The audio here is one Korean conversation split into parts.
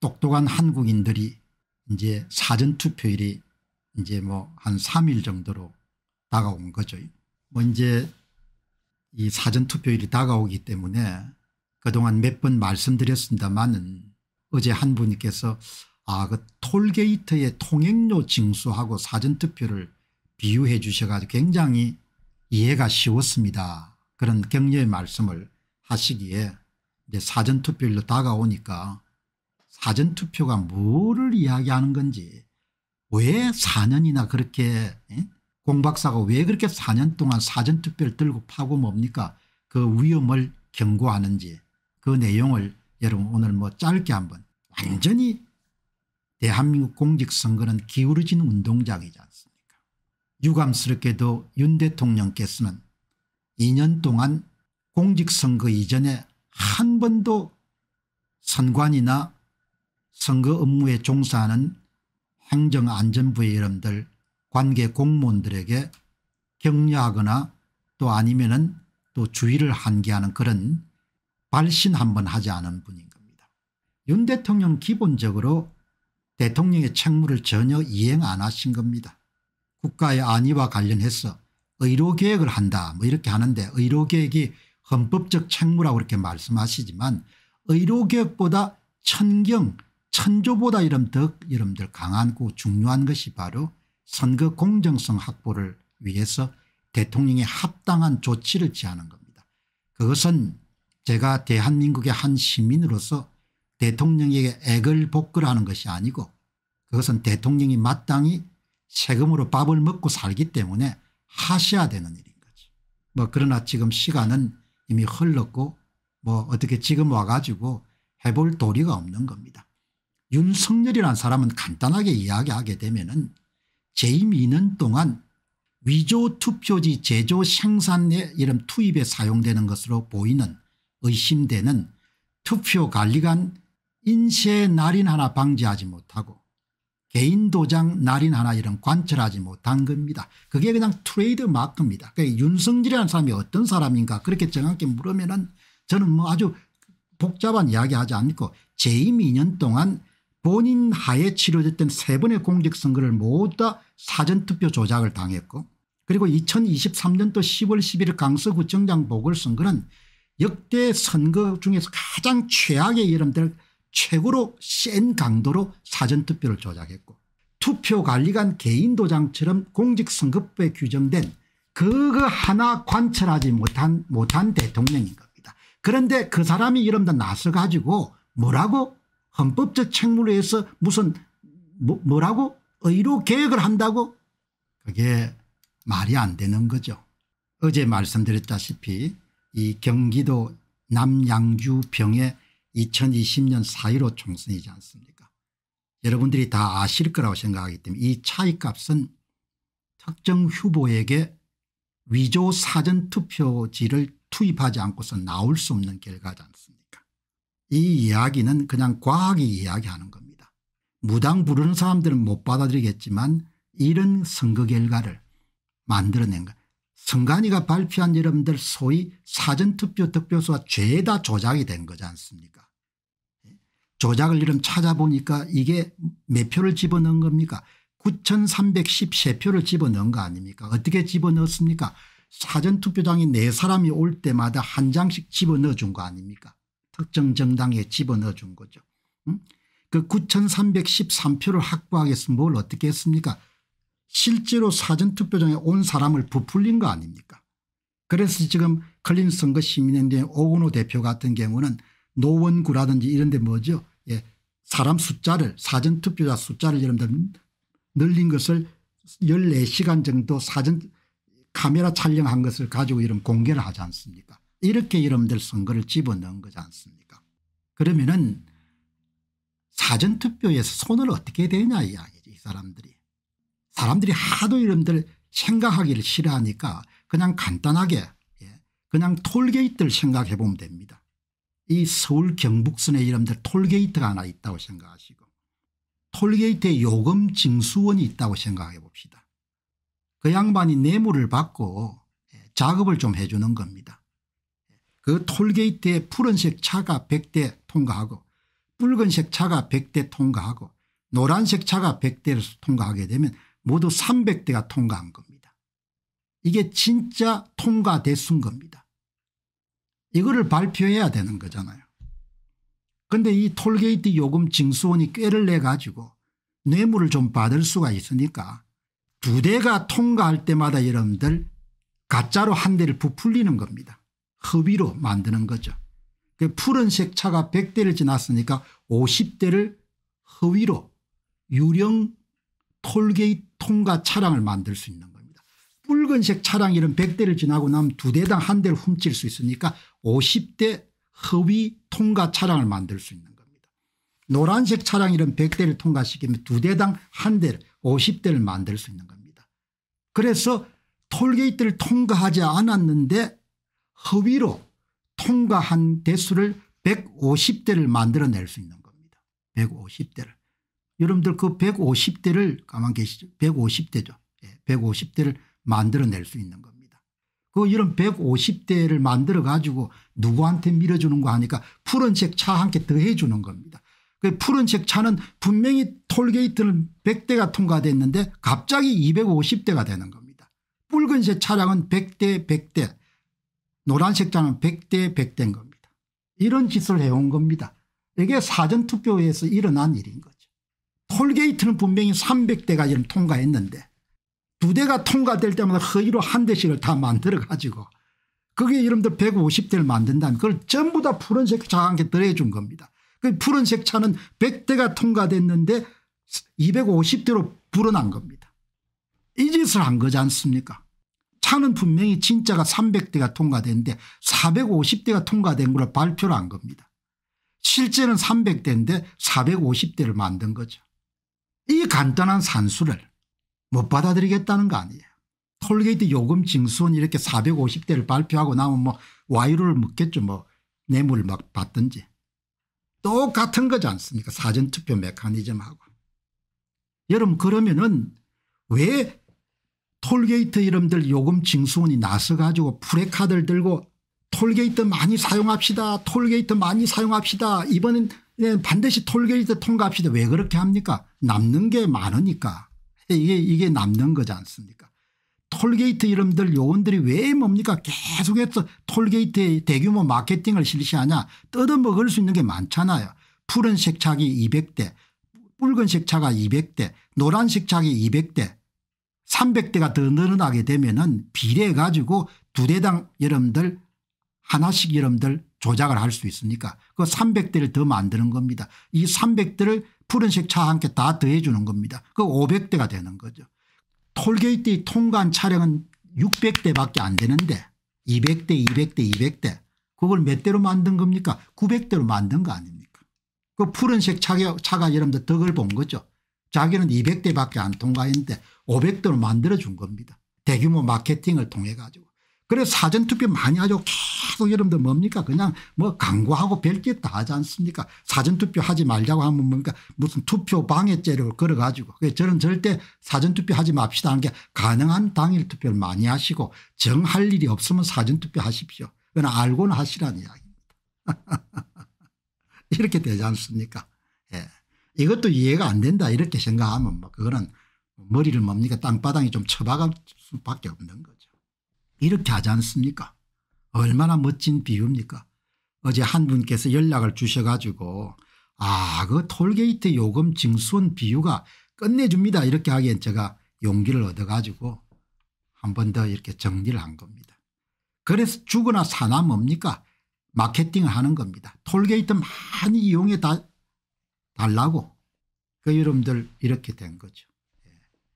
똑똑한 한국인들이 이제 사전투표일이 이제 뭐 한 3일 정도로 다가온 거죠. 뭐 이제 이 사전투표일이 다가오기 때문에 그동안 몇 번 말씀드렸습니다만은 어제 한 분께서 아, 그 톨게이트의 통행료 징수하고 사전투표를 비유해 주셔가지고 굉장히 이해가 쉬웠습니다. 그런 격려의 말씀을 하시기에 이제 사전투표일로 다가오니까 사전투표가 뭐를 이야기하는 건지 왜 4년이나 그렇게 공박사가 왜 그렇게 4년 동안 사전투표를 들고 파고 뭡니까 그 위험을 경고하는지 그 내용을 여러분 오늘 뭐 짧게 한번 완전히 대한민국 공직선거는 기울어진 운동장이지 않습니까 유감스럽게도 윤 대통령께서는 2년 동안 공직선거 이전에 한 번도 선관이나 선거 업무에 종사하는 행정안전부의 여러분들 관계 공무원들에게 격려하거나 또 아니면 은또 주의를 한기하는 그런 발신 한번 하지 않은 분인 겁니다. 윤 대통령 기본적으로 대통령의 책무를 전혀 이행 안 하신 겁니다. 국가의 안위와 관련해서 의료계획을 한다 뭐 이렇게 하는데 의료계획이 헌법적 책무라고 이렇게 말씀하시지만 의료계획보다 천경 천조보다 이름 더 여러분들 강하고 중요한 것이 바로 선거 공정성 확보를 위해서 대통령이 합당한 조치를 취하는 겁니다. 그것은 제가 대한민국의 한 시민으로서 대통령에게 액을 복걸하는 것이 아니고 그것은 대통령이 마땅히 세금으로 밥을 먹고 살기 때문에 하셔야 되는 일인 거죠. 뭐 그러나 지금 시간은 이미 흘렀고 뭐 어떻게 지금 와가지고 해볼 도리가 없는 겁니다. 윤석열이라는 사람은 간단하게 이야기하게 되면 은 재임 2년 동안 위조 투표지 제조 생산에 이름 투입에 사용되는 것으로 보이는 의심되는 투표관리관 인쇄 날인 하나 방지하지 못하고 개인 도장 날인 하나 이런 관철하지 못한 겁니다. 그게 그냥 트레이드 마크입니다. 그러니까 윤석열이라는 사람이 어떤 사람인가 그렇게 정확히 물으면 은 저는 뭐 아주 복잡한 이야기하지 않고 재임 2년 동안 본인 하에 치러졌던 세 번의 공직선거를 모두 다 사전투표 조작을 당했고 그리고 2023년도 10월 11일 강서구청장 보궐선거는 역대 선거 중에서 가장 최악의 여름들 최고로 센 강도로 사전투표를 조작했고 투표관리관 개인도장처럼 공직선거법에 규정된 그거 하나 관철하지 못한 못한 대통령인 겁니다. 그런데 그 사람이 이름다 나서 가지고 뭐라고 헌법적 책무로 해서 무슨 뭐, 뭐라고 의료 개혁을 한다고 그게 말이 안 되는 거죠. 어제 말씀드렸다시피 이 경기도 남양주 병의 2020년 4.15 총선이지 않습니까 여러분들이 다 아실 거라고 생각하기 때문에 이 차이값은 특정 후보에게 위조 사전투표지를 투입하지 않고서 나올 수 없는 결과지 않습니까 이 이야기는 그냥 과학이 이야기하는 겁니다. 무당 부르는 사람들은 못 받아들이겠지만 이런 선거 결과를 만들어낸 것. 선관위가 발표한 여러분들 소위 사전투표 득표수가 죄다 조작이 된 거지 않습니까 예? 조작을 이름 찾아보니까 이게 몇 표를 집어넣은 겁니까 9313표를 집어넣은 거 아닙니까 어떻게 집어넣었습니까 사전투표장이네 사람이 올 때마다 한 장씩 집어넣어 준 거 아닙니까 특정 정당에 집어넣어 준 거죠. 응? 그 9,313표를 확보하겠으면 뭘 어떻게 했습니까? 실제로 사전투표장에 온 사람을 부풀린 거 아닙니까? 그래서 지금 클린 선거 시민연대 오건호 대표 같은 경우는 노원구라든지 이런 데 뭐죠? 예. 사람 숫자를 사전투표자 숫자를 여러분들 늘린 것을 14시간 정도 사전 카메라 촬영한 것을 가지고 이런 공개를 하지 않습니까 이렇게 여러분들 선거를 집어넣은 거지 않습니까 그러면은 사전투표에서 손을 어떻게 되냐 이야기지 이 사람들이. 사람들이 하도 여러분들 생각하기를 싫어하니까 그냥 간단하게 예, 그냥 톨게이트를 생각해 보면 됩니다. 이 서울 경북선에 여러분들 톨게이트가 하나 있다고 생각하시고 톨게이트에 요금 징수원이 있다고 생각해 봅시다. 그 양반이 뇌물을 받고 작업을 예, 좀 해주는 겁니다. 그 톨게이트에 푸른색 차가 100대 통과하고 붉은색 차가 100대 통과하고 노란색 차가 100대를 통과하게 되면 모두 300대가 통과한 겁니다. 이게 진짜 통과 됐은 겁니다. 이거를 발표해야 되는 거잖아요. 그런데이 톨게이트 요금 징수원이 꾀를 내 가지고 뇌물을 좀 받을 수가 있으니까 두 대가 통과할 때마다 여러분들 가짜로 한 대를 부풀리는 겁니다. 허위로 만드는 거죠. 그 푸른색 차가 100대를 지났으니까 50대를 허위로 유령 톨게이 통과 차량을 만들 수 있는 겁니다. 붉은색 차량 이런 100대를 지나고 나면 두 대당 한 대를 훔칠 수 있으니까 50대 허위 통과 차량을 만들 수 있는 겁니다. 노란색 차량 이런 100대를 통과시키면 두 대당 한 대를 50대를 만들 수 있는 겁니다. 그래서 톨게이트를 통과하지 않았는데 허위로 통과한 대수를 150대를 만들어낼 수 있는 겁니다. 150대를. 여러분들 그 150대를 가만 계시죠. 150대죠. 150대를 예, 만들어낼 수 있는 겁니다. 그 이런 150대를 만들어 가지고 누구한테 밀어주는 거 하니까 푸른색 차 한 개 더해 주는 겁니다. 그 푸른색 차는 분명히 톨게이트는 100대가 통과됐는데 갑자기 250대가 되는 겁니다. 붉은색 차량은 100대 100대 노란색 자는 100대 100대인 겁니다. 이런 짓을 해온 겁니다. 이게 사전투표에서 일어난 일인 거죠. 톨게이트는 분명히 300대가 지금 통과했는데 두 대가 통과될 때마다 허위로 한 대씩을 다 만들어 가지고 그게 여러분들 150대를 만든다면 그걸 전부 다 푸른색 차한테 더해준 겁니다. 그 푸른색 차는 100대가 통과됐는데 250대로 불어난 겁니다. 이 짓을 한 거지 않습니까 차는 분명히 진짜가 300대가 통과됐는데 450대가 통과된 걸 발표를 한 겁니다. 실제는 300대인데 450대를 만든 거죠. 이 간단한 산수를 못 받아들이겠다는 거 아니에요. 톨게이트 요금 징수원 이렇게 450대를 발표하고 나면 뭐 와이로를 묻겠죠. 뭐 뇌물 을막 받든지. 똑같은 거지 않습니까 사전투표 메커니즘하고. 여러분 그러면은 왜 톨게이트 이름들 요금 징수원이 나서 가지고 프레카들 들고 톨게이트 많이 사용합시다. 톨게이트 많이 사용합시다. 이번엔 반드시 톨게이트 통과합시다. 왜 그렇게 합니까? 남는 게 많으니까. 이게 이게 남는 거지 않습니까? 톨게이트 이름들 요원들이 왜 뭡니까 계속해서 톨게이트의 대규모 마케팅을 실시하냐 뜯어먹을 수 있는 게 많잖아요. 푸른 색차기 200대 붉은 색차가 200대 노란 색차기 200대 300대가 더 늘어나게 되면은 비례해 가지고 두 대당 여러분들 하나씩 여러분들 조작을 할 수 있으니까 그 300대를 더 만드는 겁니다. 이 300대를 푸른색 차와 함께 다 더해 주는 겁니다. 그 500대가 되는 거죠. 톨게이트 통관 차량은 600대밖에 안 되는데 200대 200대 200대 그걸 몇 대로 만든 겁니까 900대로 만든 거 아닙니까 그 푸른색 차가, 차가 여러분들 덕을 본 거죠. 자기는 200대밖에 안 통과했는데 500대로 만들어준 겁니다. 대규모 마케팅을 통해 가지고. 그래서 사전투표 많이 하죠. 계속 여러분들 뭡니까 그냥 뭐 광고하고 별게 다 하지 않습니까 사전투표 하지 말자고 하면 뭡니까 무슨 투표 방해죄를 걸어가지고 저는 절대 사전투표 하지 맙시다 하는 게 가능한 당일 투표를 많이 하시고 정할 일이 없으면 사전투표 하십시오. 그건 알고는 하시라는 이야기입니다. 이렇게 되지 않습니까 이것도 이해가 안 된다 이렇게 생각하면 뭐 그거는 머리를 뭡니까 땅바닥에 좀 처박을 수밖에 없는 거죠. 이렇게 하지 않습니까 얼마나 멋진 비유입니까 어제 한 분께서 연락을 주셔가지고 아 그 톨게이트 요금 징수원 비유가 끝내줍니다 이렇게 하기엔 제가 용기를 얻어가지고 한 번 더 이렇게 정리를 한 겁니다. 그래서 죽으나 사나 뭡니까 마케팅을 하는 겁니다. 톨게이트 많이 이용해 다 달라고 그 여러분들 이렇게 된 거죠. 예.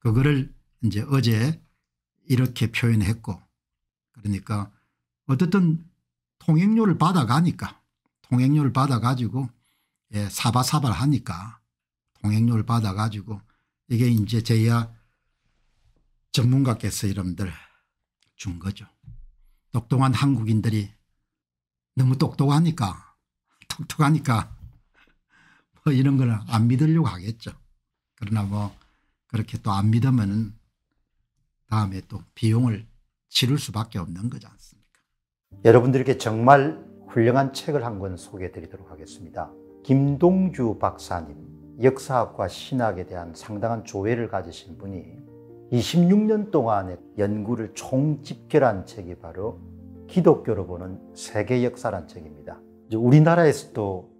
그거를 이제 어제 이렇게 표현했고 그러니까 어쨌든 통행료를 받아가니까 통행료를 받아가지고 예, 사바사발 하니까 통행료를 받아가지고 이게 이제 제야 전문가께서 여러분들 준 거죠. 똑똑한 한국인들이 너무 똑똑하니까 똑똑하니까 뭐 이런 걸안 믿으려고 하겠죠. 그러나 뭐 그렇게 또 안 믿으면은 다음에 또 비용을 치를 수밖에 없는 거지 않습니까? 여러분들께 정말 훌륭한 책을 한 권 소개해 드리도록 하겠습니다. 김동주 박사님, 역사학과 신학에 대한 상당한 조회를 가지신 분이 26년 동안의 연구를 총집결한 책이 바로 기독교로 보는 세계 역사란 책입니다. 우리나라에서도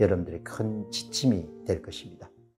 여러분들의 큰 지침이 될 것입니다.